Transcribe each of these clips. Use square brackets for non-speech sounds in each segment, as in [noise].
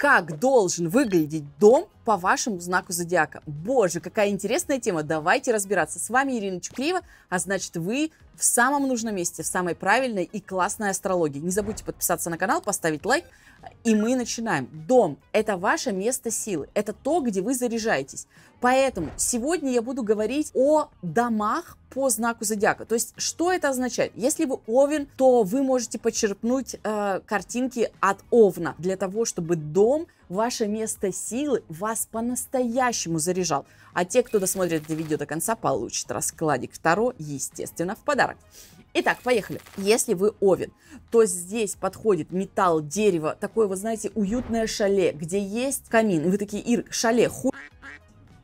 как должен выглядеть дом по вашему знаку зодиака. Боже, какая интересная тема. Давайте разбираться. С вами Ирина Чуклеева, а значит вы в самом нужном месте, в самой правильной и классной астрологии. Не забудьте подписаться на канал, поставить лайк, и мы начинаем. Дом – это ваше место силы, это то, где вы заряжаетесь. Поэтому сегодня я буду говорить о домах по знаку зодиака. То есть, что это означает? Если вы овен, то вы можете почерпнуть э, картинки от овна для того, чтобы дом – ваше место силы вас по-настоящему заряжал. А те, кто досмотрит это видео до конца, получат раскладик Таро, естественно, в подарок. Итак, поехали. Если вы овен, то здесь подходит металл, дерево, такое, вы знаете, уютное шале, где есть камин. И вы такие, Ир, шале, ху...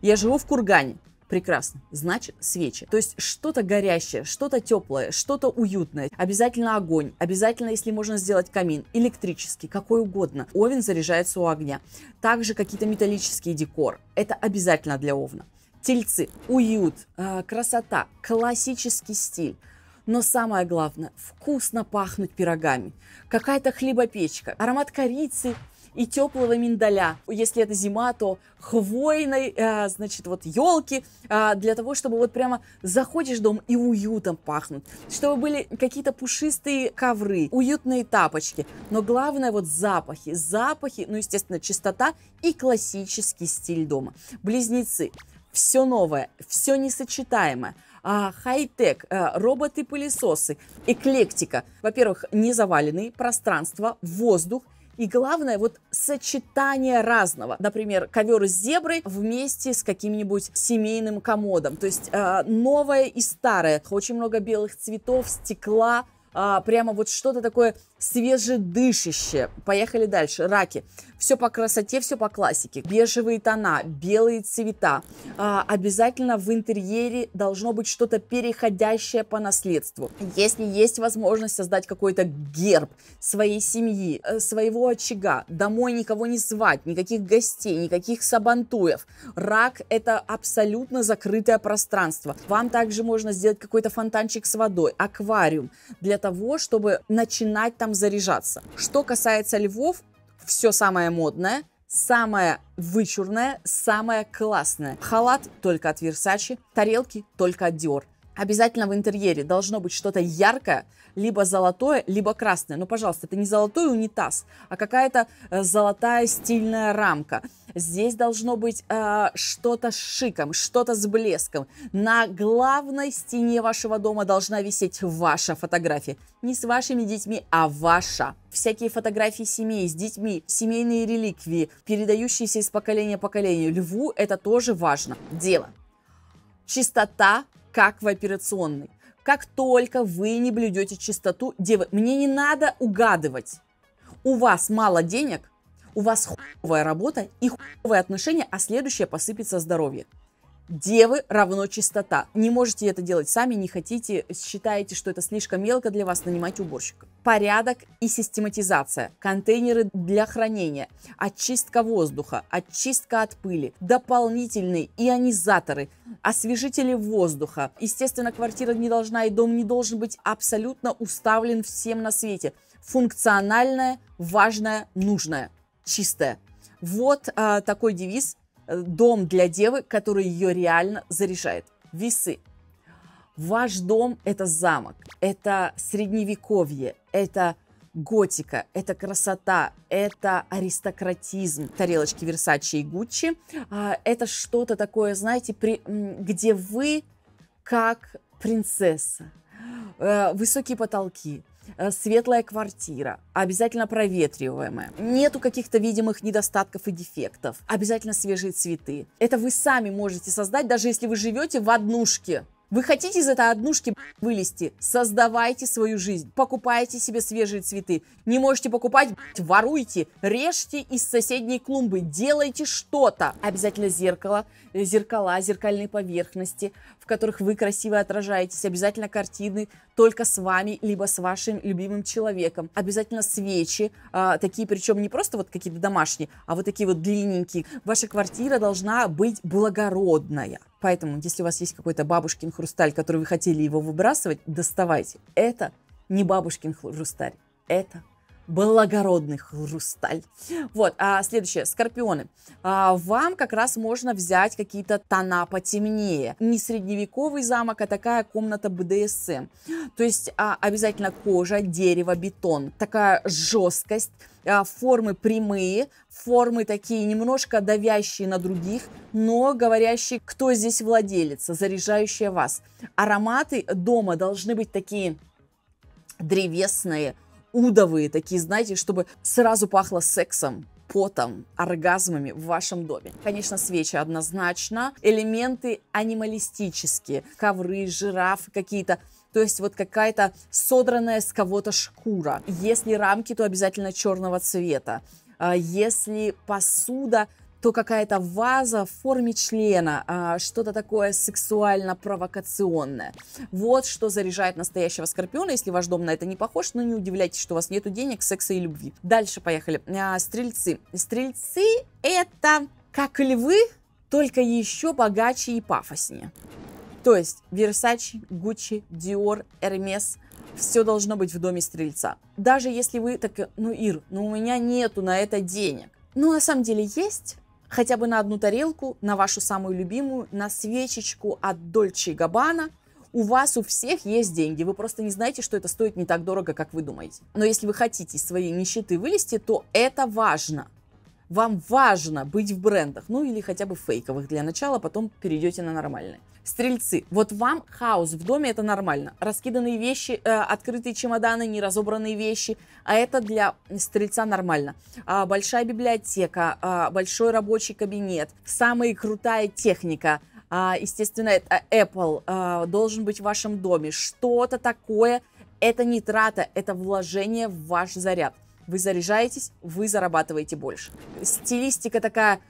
Я живу в кургане. Прекрасно. Значит, свечи. То есть что-то горящее, что-то теплое, что-то уютное. Обязательно огонь. Обязательно, если можно сделать камин. Электрический, какой угодно. Овен заряжается у огня. Также какие-то металлические декор. Это обязательно для овна. Тельцы. Уют. А, красота. Классический стиль. Но самое главное, вкусно пахнуть пирогами. Какая-то хлебопечка, аромат корицы, и теплого миндаля. Если это зима, то хвойной, э, значит, вот елки, э, для того, чтобы вот прямо заходишь в дом и уютом пахнут. Чтобы были какие-то пушистые ковры, уютные тапочки. Но главное вот запахи. Запахи, ну, естественно, чистота и классический стиль дома. Близнецы. Все новое, все несочетаемое а, хай-тек, а, роботы-пылесосы, эклектика. Во-первых, незаваленные пространства, воздух и главное, вот сочетание разного. Например, ковер с зеброй вместе с каким-нибудь семейным комодом. То есть э, новое и старое. Очень много белых цветов, стекла, а, прямо вот что-то такое свежедышащее. Поехали дальше. Раки. Все по красоте, все по классике. Бежевые тона, белые цвета. А, обязательно в интерьере должно быть что-то переходящее по наследству. Если есть возможность создать какой-то герб своей семьи, э, своего очага, домой никого не звать, никаких гостей, никаких сабантуев. Рак – это абсолютно закрытое пространство. Вам также можно сделать какой-то фонтанчик с водой, аквариум для того, того, чтобы начинать там заряжаться. Что касается львов, все самое модное, самое вычурное, самое классное. Халат только от Versace, тарелки только от Dior. Обязательно в интерьере должно быть что-то яркое, либо золотое, либо красное. Но, ну, пожалуйста, это не золотой унитаз, а какая-то э, золотая стильная рамка. Здесь должно быть э, что-то с шиком, что-то с блеском. На главной стене вашего дома должна висеть ваша фотография. Не с вашими детьми, а ваша. Всякие фотографии семей с детьми, семейные реликвии, передающиеся из поколения в поколение. Льву это тоже важно. Дело. Чистота как в операционной. Как только вы не блюдете чистоту, девы, мне не надо угадывать. У вас мало денег, у вас хуевая работа и хуевые отношения, а следующее посыпется здоровье девы равно чистота. Не можете это делать сами, не хотите, считаете, что это слишком мелко для вас, нанимать уборщика. Порядок и систематизация, контейнеры для хранения, очистка воздуха, очистка от пыли, дополнительные ионизаторы, освежители воздуха. Естественно, квартира не должна и дом не должен быть абсолютно уставлен всем на свете. Функциональное, важное, нужное, чистое. Вот а, такой девиз Э, дом для девы, который ее реально заряжает. Весы. Ваш дом – это замок, это средневековье, это готика, это красота, это аристократизм. Тарелочки Версачи и Гуччи а, – это что-то такое, знаете, при, где вы как принцесса. Э, высокие потолки – Э, светлая квартира, обязательно проветриваемая, нету каких-то видимых недостатков и дефектов, обязательно свежие цветы. Это вы сами можете создать, даже если вы живете в однушке. Вы хотите из этой однушки вылезти? Создавайте свою жизнь. Покупайте себе свежие цветы. Не можете покупать, воруйте, режьте из соседней клумбы. Делайте что-то. Обязательно зеркало, э, зеркала, зеркальные поверхности в которых вы красиво отражаетесь, обязательно картины только с вами, либо с вашим любимым человеком. Обязательно свечи, а, такие причем не просто вот какие-то домашние, а вот такие вот длинненькие. Ваша квартира должна быть благородная. Поэтому, если у вас есть какой-то бабушкин хрусталь, который вы хотели его выбрасывать, доставайте. Это не бабушкин хрусталь, это благородный хрусталь. Вот, а следующее, скорпионы. А, вам как раз можно взять какие-то тона потемнее. Не средневековый замок, а такая комната БДСМ. То есть а, обязательно кожа, дерево, бетон. Такая жесткость а, формы прямые, формы такие немножко давящие на других, но говорящие, кто здесь владелец, заряжающие вас. Ароматы дома должны быть такие древесные, удовые такие, знаете, чтобы сразу пахло сексом потом, оргазмами в вашем доме. Конечно, свечи однозначно, элементы анималистические, ковры, жирафы какие-то, то есть вот какая-то содранная с кого-то шкура. Если рамки, то обязательно черного цвета. А если посуда, то какая-то ваза в форме члена, а, что-то такое сексуально-провокационное. Вот что заряжает настоящего скорпиона. Если ваш дом на это не похож, но не удивляйтесь, что у вас нету денег, секса и любви. Дальше поехали. А, стрельцы. Стрельцы это как львы, только еще богаче и пафоснее. То есть Versace, Gucci, Dior, Hermes – все должно быть в доме стрельца. Даже если вы так, ну, Ир, ну у меня нету на это денег. Ну, на самом деле есть, хотя бы на одну тарелку, на вашу самую любимую, на свечечку от Дольче Габана. У вас у всех есть деньги, вы просто не знаете, что это стоит не так дорого, как вы думаете. Но если вы хотите из своей нищеты вылезти, то это важно. Вам важно быть в брендах, ну или хотя бы фейковых для начала, потом перейдете на нормальные. Стрельцы, вот вам хаос в доме это нормально. Раскиданные вещи, э, открытые чемоданы, неразобранные вещи, а это для стрельца нормально. А, большая библиотека, а, большой рабочий кабинет, самая крутая техника, а, естественно, это Apple а, должен быть в вашем доме. Что-то такое, это не трата, это вложение в ваш заряд. Вы заряжаетесь, вы зарабатываете больше. Стилистика такая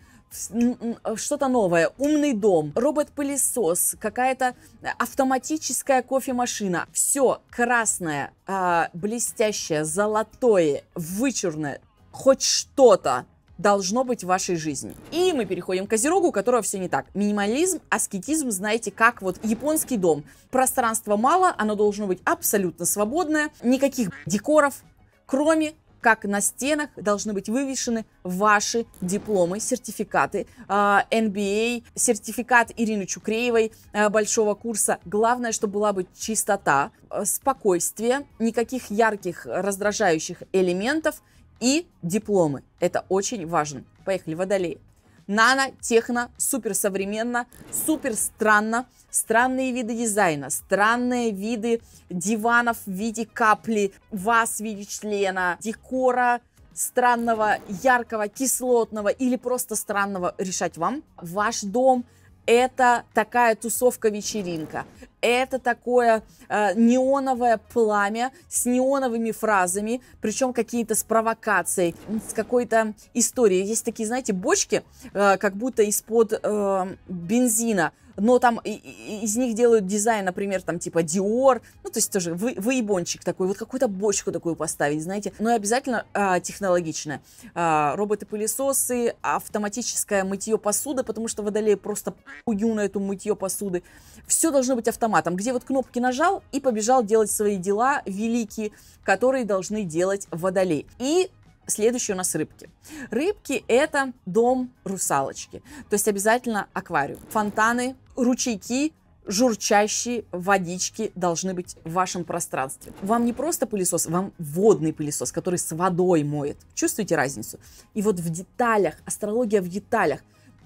что-то новое, умный дом, робот-пылесос, какая-то э, автоматическая кофемашина. Все красное, а, блестящее, золотое, вычурное, хоть что-то должно быть в вашей жизни. И мы переходим к Козерогу, у которого все не так. Минимализм, аскетизм, знаете, как вот японский дом. Пространства мало, оно должно быть абсолютно свободное, никаких декоров, кроме как на стенах должны быть вывешены ваши дипломы, сертификаты, NBA, а, а, сертификат Ирины Чукреевой а, большого курса. Главное, чтобы была бы чистота, э, спокойствие, никаких ярких раздражающих элементов и дипломы. Это очень важно. Поехали, водолей. Нано, техно, супер современно, супер странно. Странные виды дизайна, странные виды диванов в виде капли, вас в виде члена, декора, странного, яркого, кислотного или просто странного решать вам. Ваш дом – это такая тусовка-вечеринка, это такое э, неоновое пламя с неоновыми фразами, причем какие-то с провокацией, с какой-то историей. Есть такие, знаете, бочки, э, как будто из-под э, бензина, но там из них делают дизайн, например, там типа Dior, ну, то есть тоже вы, выебончик такой, вот какую-то бочку такую поставить, знаете, но и обязательно а, технологичное. А, роботы-пылесосы, автоматическое мытье посуды, потому что водолеи просто пую на эту мытье посуды. Все должно быть автоматом, где вот кнопки нажал и побежал делать свои дела великие, которые должны делать водолей. И Следующие у нас рыбки. Рыбки – это дом русалочки, то есть обязательно аквариум. Фонтаны, ручейки, журчащие водички должны быть в вашем пространстве. Вам не просто пылесос, вам водный пылесос, который с водой моет. Чувствуете разницу? И вот в деталях, астрология в деталях.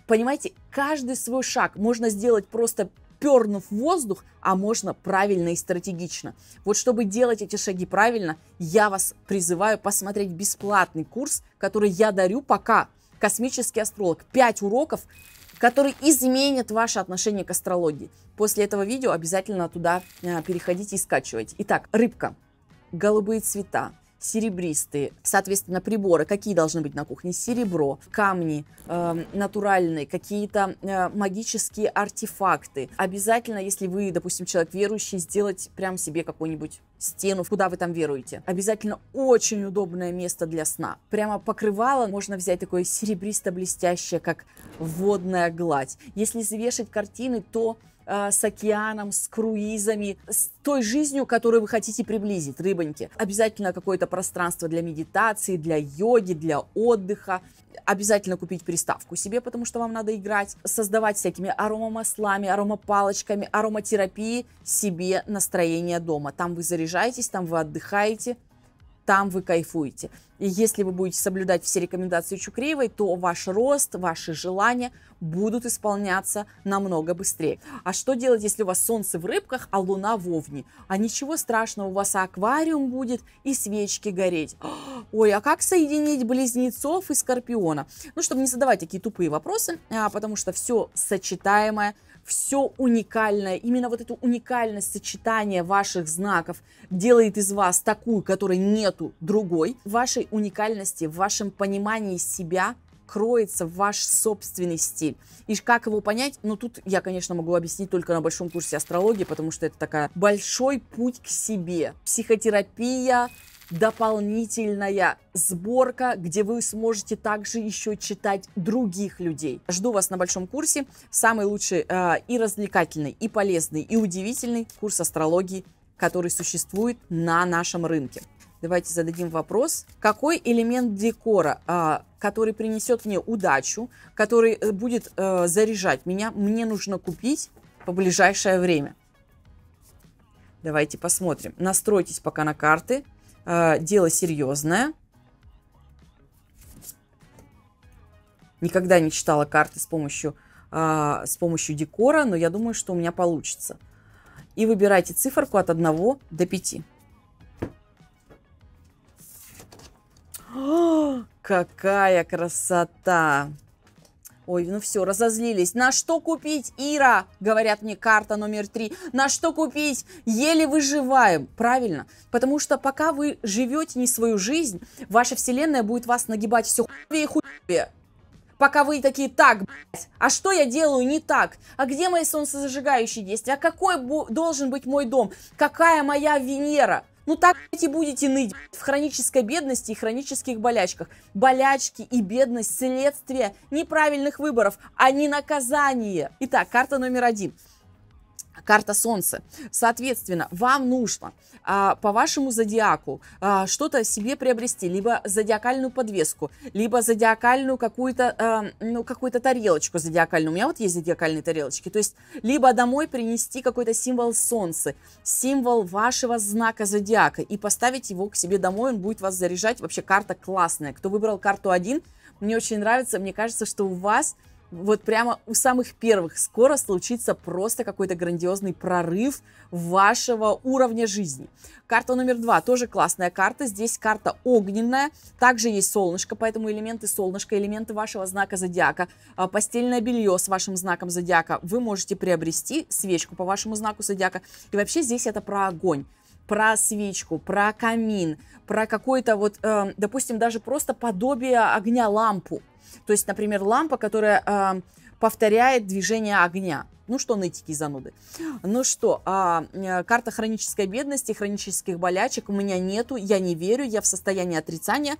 Понимаете, каждый свой шаг можно сделать просто пернув воздух, а можно правильно и стратегично. Вот чтобы делать эти шаги правильно, я вас призываю посмотреть бесплатный курс, который я дарю пока. Космический астролог. 5 уроков, которые изменят ваше отношение к астрологии. После этого видео обязательно туда э, переходите и скачивайте. Итак, рыбка, голубые цвета, серебристые. Соответственно, приборы какие должны быть на кухне? Серебро, камни э, натуральные, какие-то э, магические артефакты. Обязательно, если вы, допустим, человек верующий, сделать прям себе какую-нибудь стену, куда вы там веруете. Обязательно очень удобное место для сна. Прямо покрывало можно взять такое серебристо-блестящее, как водная гладь. Если завешать картины, то Э, с океаном, с круизами, с той жизнью, которую вы хотите приблизить, рыбоньки. Обязательно какое-то пространство для медитации, для йоги, для отдыха. Обязательно купить приставку себе, потому что вам надо играть, создавать всякими аромамаслами, аромапалочками, ароматерапии себе настроение дома. Там вы заряжаетесь, там вы отдыхаете, там вы кайфуете. И если вы будете соблюдать все рекомендации Чукреевой, то ваш рост, ваши желания будут исполняться намного быстрее. А что делать, если у вас солнце в рыбках, а луна в овне? А ничего страшного, у вас аквариум будет и свечки гореть. [gasps] Ой, а как соединить близнецов и скорпиона? Ну, чтобы не задавать такие тупые вопросы, а потому что все сочетаемое – все уникальное, именно вот эту уникальность сочетания ваших знаков делает из вас такую, которой нету другой. В вашей уникальности, в вашем понимании себя кроется ваш собственный стиль. И как его понять? Ну, тут я, конечно, могу объяснить только на большом курсе астрологии, потому что это такая большой путь к себе. Психотерапия, дополнительная сборка, где вы сможете также еще читать других людей. Жду вас на большом курсе. Самый лучший э, и развлекательный, и полезный, и удивительный курс астрологии, который существует на нашем рынке. Давайте зададим вопрос. Какой элемент декора, э, который принесет мне удачу, который э, будет э, заряжать меня, мне нужно купить в ближайшее время? Давайте посмотрим. Настройтесь пока на карты э, дело серьезное. Никогда не читала карты с помощью, э, с помощью декора, но я думаю, что у меня получится. И выбирайте циферку от 1 до 5. О, [gasps] какая красота! Ой, ну все, разозлились. На что купить, Ира? Говорят мне карта номер три. На что купить? Еле выживаем. Правильно. Потому что пока вы живете не свою жизнь, ваша вселенная будет вас нагибать все хуевее и хуевее пока вы такие, так, блядь, а что я делаю не так? А где мои солнцезажигающие действия? А какой должен быть мой дом? Какая моя Венера? Ну так и будете ныть в хронической бедности и хронических болячках. Болячки и бедность – следствие неправильных выборов, а не наказание. Итак, карта номер один – карта Солнца. Соответственно, вам нужно а, по вашему зодиаку а, что-то себе приобрести, либо зодиакальную подвеску, либо зодиакальную какую-то, а, ну, какую-то тарелочку зодиакальную. У меня вот есть зодиакальные тарелочки. То есть, либо домой принести какой-то символ Солнца, символ вашего знака зодиака и поставить его к себе домой, он будет вас заряжать. Вообще карта классная. Кто выбрал карту 1, мне очень нравится, мне кажется, что у вас вот прямо у самых первых скоро случится просто какой-то грандиозный прорыв вашего уровня жизни. Карта номер два тоже классная карта. Здесь карта огненная. Также есть солнышко, поэтому элементы солнышка, элементы вашего знака зодиака, а, постельное белье с вашим знаком зодиака. Вы можете приобрести свечку по вашему знаку зодиака. И вообще здесь это про огонь про свечку, про камин, про какой-то вот, э, допустим, даже просто подобие огня лампу. То есть, например, лампа, которая э, повторяет движение огня. Ну что, нытики зануды. Ну что, а, э, карта хронической бедности, хронических болячек у меня нету, я не верю, я в состоянии отрицания.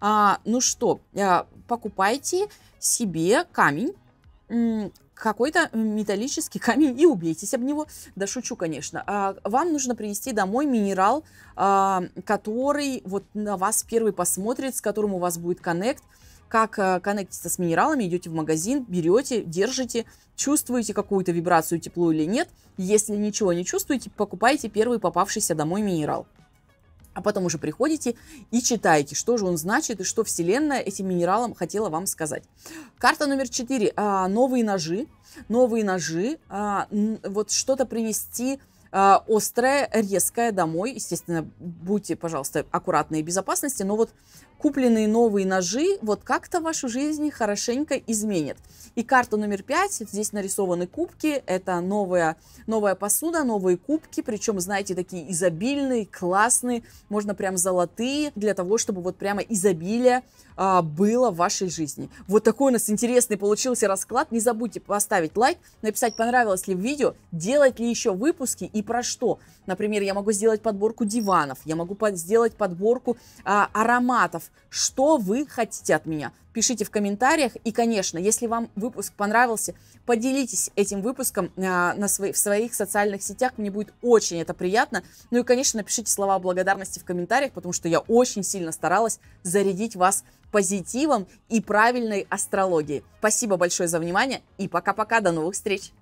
А, ну что, а, покупайте себе камень, какой-то металлический камень и убейтесь об него. Да шучу, конечно. А вам нужно принести домой минерал, а, который вот на вас первый посмотрит, с которым у вас будет коннект. Как а, коннектиться с минералами, идете в магазин, берете, держите, чувствуете какую-то вибрацию, тепло или нет. Если ничего не чувствуете, покупайте первый попавшийся домой минерал. А потом уже приходите и читаете, что же он значит и что Вселенная этим минералом хотела вам сказать. Карта номер 4. А, новые ножи. Новые ножи. А, вот что-то привести а, острая резкая домой. Естественно, будьте, пожалуйста, аккуратны и безопасности, но вот купленные новые ножи вот как-то вашу жизнь хорошенько изменят. И карта номер пять, здесь нарисованы кубки, это новая, новая посуда, новые кубки, причем, знаете, такие изобильные, классные, можно прям золотые, для того, чтобы вот прямо изобилие а, было в вашей жизни. Вот такой у нас интересный получился расклад. Не забудьте поставить лайк, написать, понравилось ли видео, делать ли еще выпуски и про что. Например, я могу сделать подборку диванов, я могу под сделать подборку а, ароматов. Что вы хотите от меня? пишите в комментариях. И, конечно, если вам выпуск понравился, поделитесь этим выпуском а, на свои, в своих социальных сетях. Мне будет очень это приятно. Ну и, конечно, напишите слова благодарности в комментариях, потому что я очень сильно старалась зарядить вас позитивом и правильной астрологией. Спасибо большое за внимание и пока-пока. До новых встреч!